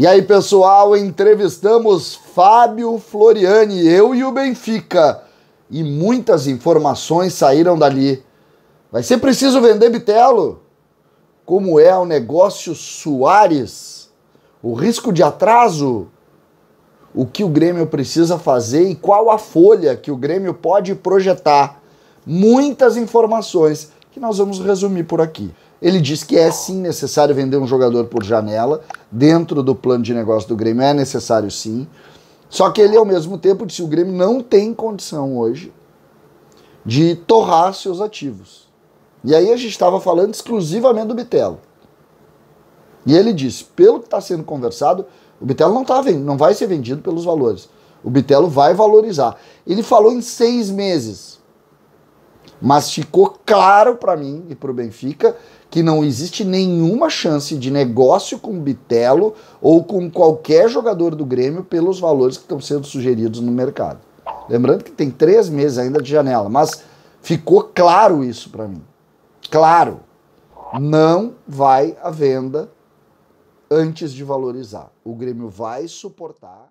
E aí, pessoal, entrevistamos Fábio Floriani, eu e o Benfica. E muitas informações saíram dali. Vai ser preciso vender Bitelo? Como é o negócio Soares? O risco de atraso? O que o Grêmio precisa fazer e qual a folha que o Grêmio pode projetar? Muitas informações que nós vamos resumir por aqui. Ele diz que é sim necessário vender um jogador por janela, dentro do plano de negócio do Grêmio é necessário sim. Só que ele, ao mesmo tempo, disse que o Grêmio não tem condição hoje de torrar seus ativos. E aí a gente estava falando exclusivamente do Bitelo. E ele disse, pelo que está sendo conversado, o Bitelo não, tá, não vai ser vendido pelos valores. O Bitelo vai valorizar. Ele falou em seis meses. Mas ficou claro para mim e para o Benfica que não existe nenhuma chance de negócio com Bitelo ou com qualquer jogador do Grêmio pelos valores que estão sendo sugeridos no mercado. Lembrando que tem três meses ainda de janela, mas ficou claro isso para mim. Claro, não vai à venda antes de valorizar. O Grêmio vai suportar.